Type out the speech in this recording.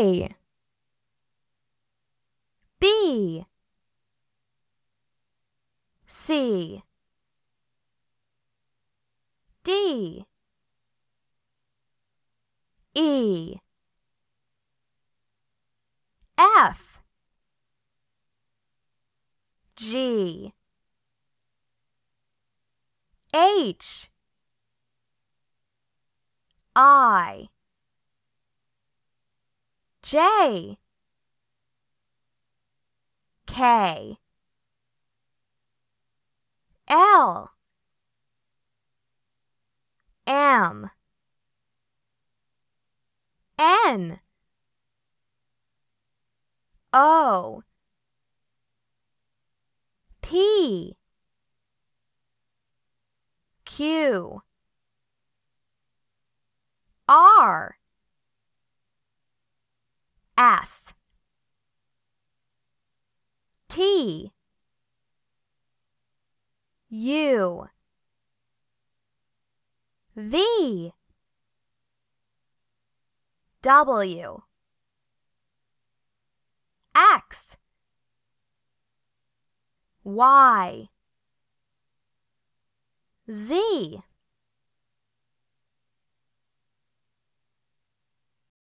A B C D E F G H I J K L M N O P Q R ass T U V W X Y Z